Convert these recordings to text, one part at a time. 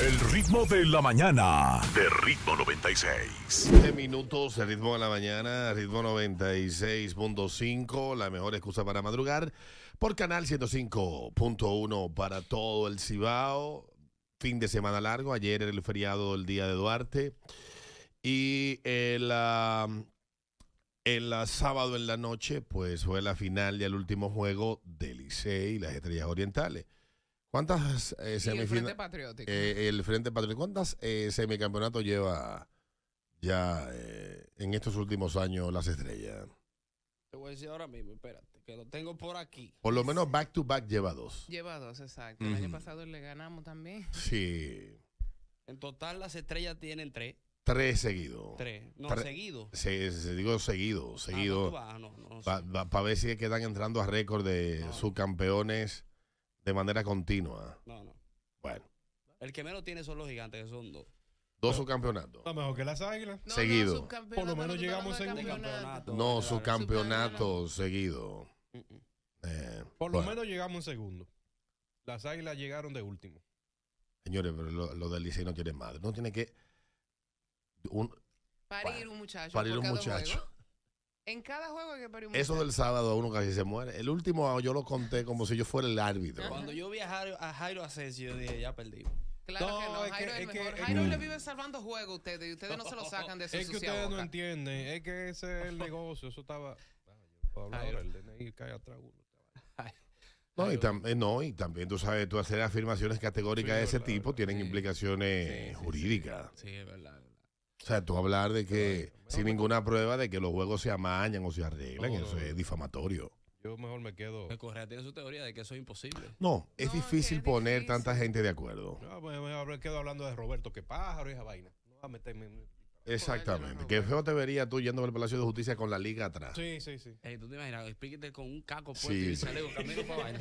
El ritmo de la mañana. De ritmo 96. 7 minutos, el ritmo de la mañana, ritmo 96.5, la mejor excusa para madrugar. Por canal 105.1 para todo el Cibao. Fin de semana largo. Ayer el feriado del día de Duarte. Y el, sábado en la noche, pues fue la final y el último juego del Licey y las Estrellas Orientales. ¿Cuántas eh, semifinales? El Frente Patriótico. Eh, el Frente Patriótico. ¿Cuántas eh, semicampeonatos lleva ya eh, en estos últimos años las estrellas? Te voy a decir ahora mismo, espérate, que lo tengo por aquí. Por lo menos back to back lleva dos. Lleva dos, exacto. El año pasado le ganamos también. Sí. En total las estrellas tienen tres. Tres seguidos. Tres. No, seguidos. seguido. Se, digo seguido, ah, seguido. Para ver si quedan entrando a récord de subcampeones de manera continua. Bueno. El que menos tiene son los gigantes, que son dos. Dos subcampeonatos. mejor que las águilas. seguido. Por lo menos llegamos en campeonato. No, subcampeonato seguido. Por lo menos llegamos en segundo. Las águilas llegaron de último. Señores, pero lo, del Licey no tiene madre. No tiene que. Parir un muchacho. Parir un muchacho. En cada juego que Eso del sábado uno casi se muere. El último ah, yo lo conté como si yo fuera el árbitro. Cuando yo vi a Jairo, a yo dije, ya perdimos. Claro que no, Jairo, es Jairo le vive salvando juegos a ustedes y ustedes no se lo sacan de su Es que ustedes no entienden, es que ese es el negocio, eso estaba... No y, también eh, no, y también tú sabes, tú hacer afirmaciones categóricas de ese tipo tienen implicaciones jurídicas. Sí, es verdad. O sea, tú hablar de que, sin ninguna prueba, de que los juegos se amañan o se arreglan, eso es difamatorio. Yo mejor me quedo. Me corre, tiene su teoría de que eso es imposible. No, es difícil poner tanta gente de acuerdo. Yo pues, me, me quedo hablando de Roberto, que pájaro y esa vaina. No va a meterme. Exactamente. Que feo te vería tú yendo al Palacio de Justicia con la liga atrás. Sí, sí, sí. Hey, tú te imaginas, explíquete con un caco fuerte y un con sí. camino para vaina.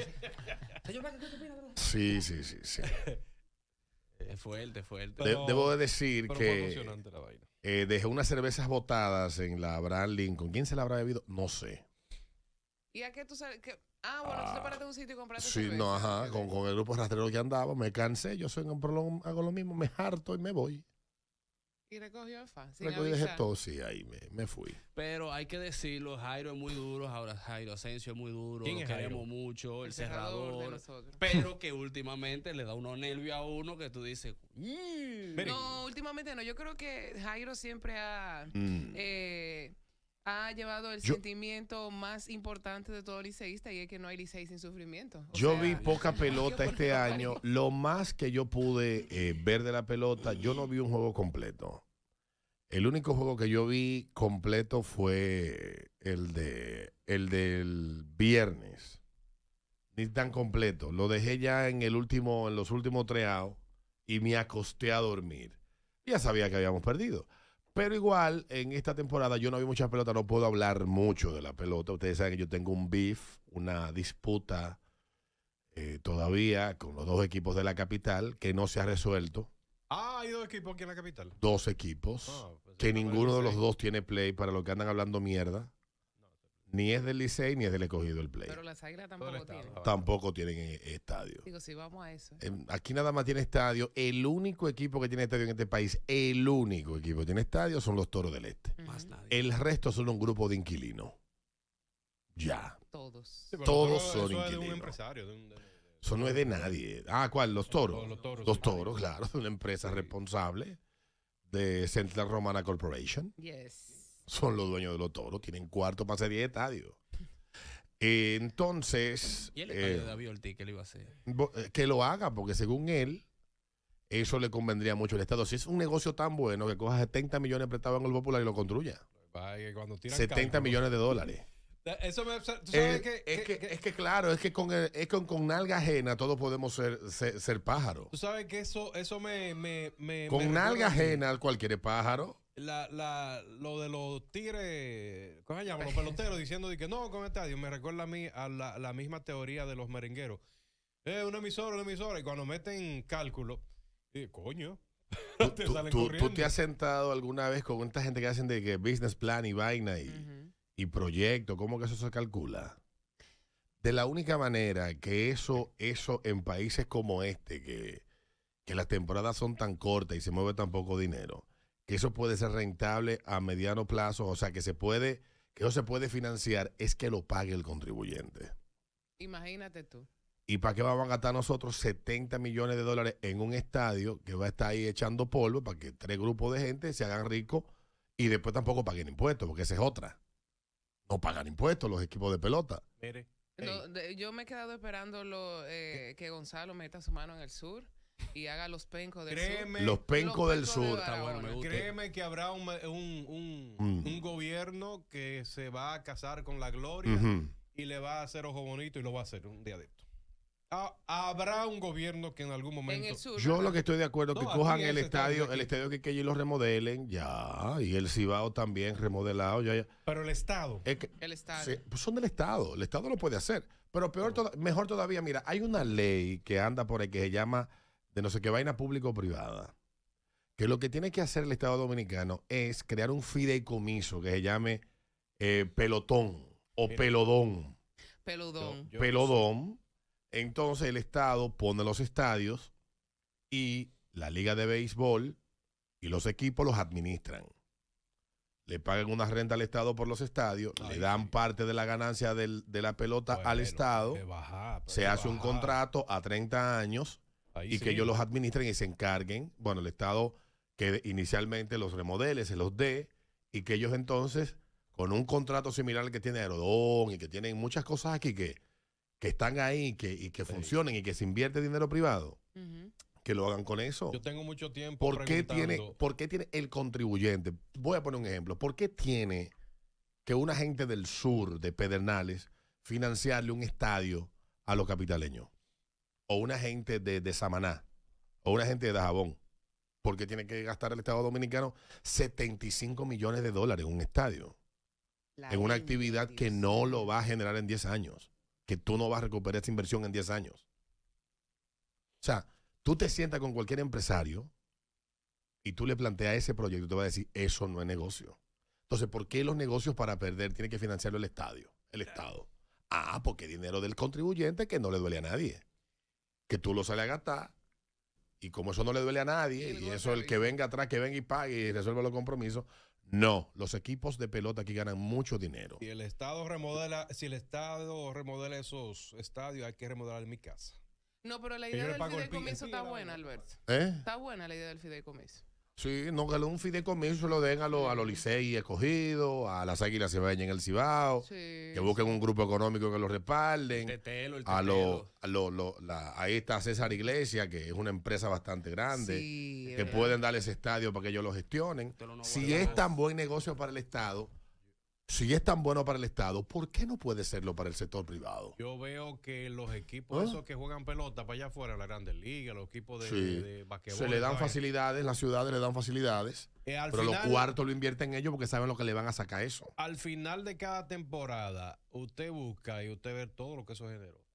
Sí, sí, sí, sí. Es fuerte, fuerte. De, debo decir que eh, dejé unas cervezas botadas en la Abraham Lincoln. ¿Quién se la habrá bebido? No sé. ¿Y a qué tú sabes? Que... Ah, bueno, tú te ah, paraste un sitio y compraste Sí, no, ajá. Con, el grupo rastrero que andaba, me cansé. Yo soy prolong, hago lo mismo, me harto y me voy. Y recogió el fan. Recogí el todo, sí, ahí me, fui. Pero hay que decirlo, Jairo es muy duro, ahora Jairo Asensio es muy duro, lo queremos mucho, el, cerrador. pero que últimamente le da unos nervios a uno que tú dices, mm". No, últimamente no, yo creo que Jairo siempre ha... Mm. Eh, ha llevado el sentimiento más importante de todo liceísta y es que no hay liceí sin sufrimiento. yo vi poca pelota este año. Lo más que yo pude eh, ver de la pelota, yo no vi un juego completo. El único juego que yo vi completo fue el de el del viernes. Ni tan completo. Lo dejé ya en el último, en los últimos treados y me acosté a dormir. Ya sabía que habíamos perdido. Pero igual, en esta temporada yo no vi muchas pelotas, no puedo hablar mucho de la pelota. Ustedes saben que yo tengo un beef, una disputa eh, todavía con los dos equipos de la capital que no se ha resuelto. Ah, hay dos equipos aquí en la capital. Dos equipos. Ah, pues, que ninguno de los dos tiene play para lo que andan hablando mierda ni es del Licey ni es del escogido el play. Pero las águilas tampoco tienen. Tampoco eh, tienen estadio. Digo, si vamos a eso. Em, aquí nada más tiene estadio. El único equipo que tiene estadio en este país, el único equipo que tiene estadio son los toros del este. Más nadie. El resto son un grupo de inquilinos. Ya. Todos. Todos son de inquilinos. Eso no es de nadie. Ah, ¿cuál? Los toros. Los toros. claro, de una empresa responsable de Central Romana Corporation. Yes son los dueños de los toros, tienen cuarto para hacer 10 entonces. ¿Y eh, David Ortiz qué le iba a hacer? Eh, que lo haga, porque según él, eso le convendría mucho al Estado. Si es un negocio tan bueno que coja 70 millones prestados en el Popular y lo construya. 70 millones de dólares. Eso es, que, claro, es que con, nalga ajena todos podemos ser, ser, pájaros. Tú sabes que eso, eso me, Con nalga ajena cualquier pájaro la, la, lo de los tigres, ¿cómo se llama? Los peloteros diciendo que no, con estadio, me recuerda a mí a la, misma teoría de los merengueros. Eh, una emisora, una emisora, y cuando meten cálculo, eh, coño, ¿Tú, te has sentado alguna vez con esta gente que hacen de que business plan y vaina y, proyecto? ¿Cómo que eso se calcula? De la única manera que eso, eso en países como este, que, que las temporadas son tan cortas y se mueve tan poco dinero, que eso puede ser rentable a mediano plazo, o sea, que se puede, que eso se puede financiar, es que lo pague el contribuyente. Imagínate tú. ¿Y para qué vamos a gastar nosotros 70 millones de dólares en un estadio que va a estar ahí echando polvo para que tres grupos de gente se hagan ricos y después tampoco paguen impuestos? Porque esa es otra. No pagan impuestos los equipos de pelota. yo me he quedado esperando lo, eh, que Gonzalo meta su mano en el sur y haga los pencos del sur. Los pencos del sur. Créeme que habrá mm. un, gobierno que se va a casar con la gloria y le va a hacer ojo bonito y lo va a hacer un día de esto. habrá un gobierno que en algún momento. Yo lo que estoy de acuerdo es que cojan el estadio, el estadio que, ellos lo remodelen, ya, y el Cibao también remodelado, ya, Pero el Estado. el Estado. Pues son del Estado, el Estado lo puede hacer. Pero peor, mejor todavía, mira, hay una ley que anda por ahí que se llama de no sé qué vaina público o privada, que lo que tiene que hacer el Estado Dominicano es crear un fideicomiso que se llame eh, pelotón o pelodón. Pelodón. pelodón. Entonces el Estado pone los estadios y la liga de béisbol y los equipos los administran. Le pagan una renta al Estado por los estadios, le dan parte de la ganancia de la pelota al Estado, se hace un contrato a 30 años y que ellos los administren y se encarguen, bueno, el Estado que inicialmente los remodele, se los dé, y que ellos entonces, con un contrato similar al que tiene Aerodón y que tienen muchas cosas aquí que, están ahí que, y que funcionen y que se invierte dinero privado, que lo hagan con eso. Yo tengo mucho tiempo. ¿Por qué, tiene, ¿Por tiene el contribuyente? Voy a poner un ejemplo. ¿Por qué tiene que una gente del sur de Pedernales financiarle un estadio a los capitaleños? o una gente de, Samaná o una gente de Dajabón, porque tiene que gastar el Estado Dominicano 75 millones de dólares en un estadio? en una actividad que no lo va a generar en 10 años, que tú no vas a recuperar esa inversión en 10 años. O sea, tú te sientas con cualquier empresario y tú le planteas ese proyecto y te va a decir, eso no es negocio. Entonces, ¿por qué los negocios para perder tienen que financiarlo el estadio, el Estado? Ah, porque dinero del contribuyente que no le duele a nadie que tú lo sales a gastar. Y como eso no le duele a nadie, y, eso el que venga atrás, que venga y pague y resuelva los compromisos, no, los equipos de pelota aquí ganan mucho dinero. Si el Estado remodela, si el Estado remodela esos estadios, hay que remodelar mi casa. No, pero la idea del fideicomiso está buena, Alberto. ¿Eh? Está buena la idea del fideicomiso. Sí, no, que un fideicomiso lo den a, los a Licey escogidos, a las Águilas Cibaeñas en el Cibao, que busquen un grupo económico que los respalden. A, lo a lo, ahí está César Iglesia, que es una empresa bastante grande, que pueden pueden ese estadio para que ellos lo gestionen. si es tan buen negocio para el Estado, si es tan bueno para el Estado, ¿por qué no puede serlo para el sector privado? Yo veo que los equipos ¿Eh? esos que juegan pelota para allá afuera, la Grandes Liga, los equipos de, basquetbol. Se le dan facilidades, las ciudades le dan facilidades. Eh, pero los cuartos lo invierten ellos porque saben lo que le van a sacar eso. Al final de cada temporada, usted busca y usted ve todo lo que eso generó.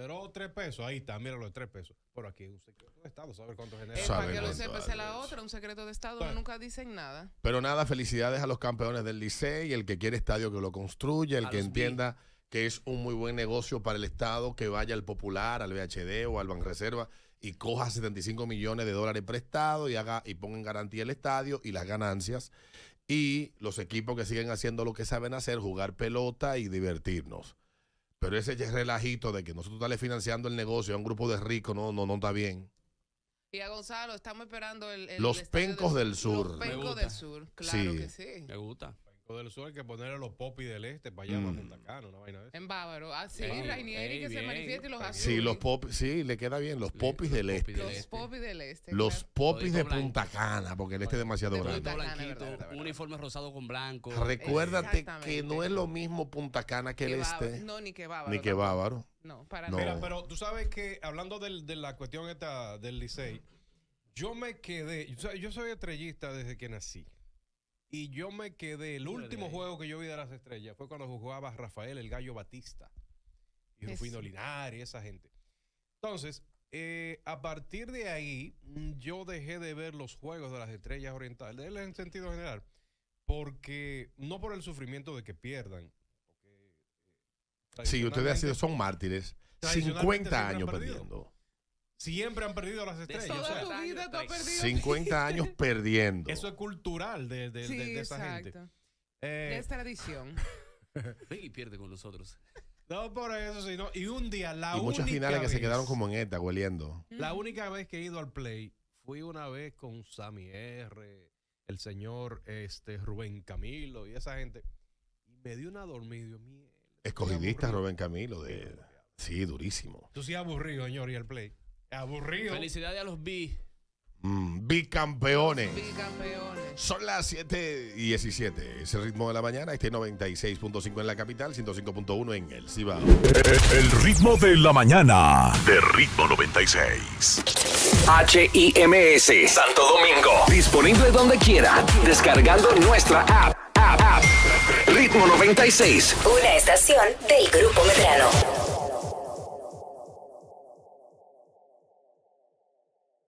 Pero tres pesos, ahí está, míralo los tres pesos. Pero aquí es un secreto de Estado, ¿sabes cuánto genera. Es para que lo sepa, es la otra, un secreto de Estado, nunca dicen nada. Pero nada, felicidades a los campeones del Licey, el que quiere estadio que lo construya, el que entienda que es un muy buen negocio para el Estado, que vaya al Popular, al VHD o al Reserva y coja 75 millones de dólares prestados y haga y ponga en garantía el estadio y las ganancias y los equipos que siguen haciendo lo que saben hacer, jugar pelota y divertirnos. Pero ese relajito de que nosotros estamos financiando el negocio a un grupo de ricos no, no, no está bien. Y a Gonzalo, estamos esperando el. los Pencos del, Sur. Los Pencos del Sur, claro sí. que sí. Me gusta del sur hay que poner a los popis del este para allá, mm. Punta Cana, vaina En Bávaro. así ah, sí, Rainieri que se manifieste y los azules. Sí, los popis, le queda bien, los este. este. popis del este. Los popis del este. Los popis de Punta Cana, porque el este es demasiado grande. Un uniforme rosado con blanco. Recuérdate que no es lo mismo Punta Cana que, el este. No, ni que Bávaro. Ni que Bávaro. No, para Mira, pero tú sabes que hablando del, de la cuestión esta del Licey, yo me quedé, yo soy estrellista desde que nací. Y yo me quedé, el último juego que yo vi de las estrellas fue cuando jugaba Rafael el Gallo Batista y Rufino Linares y esa gente. Entonces, eh, a partir de ahí, yo dejé de ver los juegos de las estrellas orientales, en sentido general, porque no por el sufrimiento de que pierdan. Eh, sí, ustedes han sido, son mártires. 50 años perdiendo. Siempre han perdido las estrellas. 50 años perdiendo. Eso es cultural de, de, esa gente. Eh, es tradición. y pierde con los otros. No, por eso, sino. Y un día, la y muchas finales que se quedaron como en esta, hueliendo. La única vez que he ido al play fui una vez con Sammy R, el señor este, Rubén Camilo y esa gente. me dio una dormida. Escogidista Rubén Camilo. de Sí, durísimo. Tú sí aburrido, señor, y el play. Aburrido. Felicidades a los B Mm, bicampeones. Son las 7 y 17. Es el ritmo de la mañana. Este 96.5 en la capital, 105.1 en el Cibao. El ritmo de la mañana. De ritmo 96. H S Santo Domingo. Disponible donde quiera. Descargando nuestra app. Ritmo 96. Una estación del Grupo Metrano.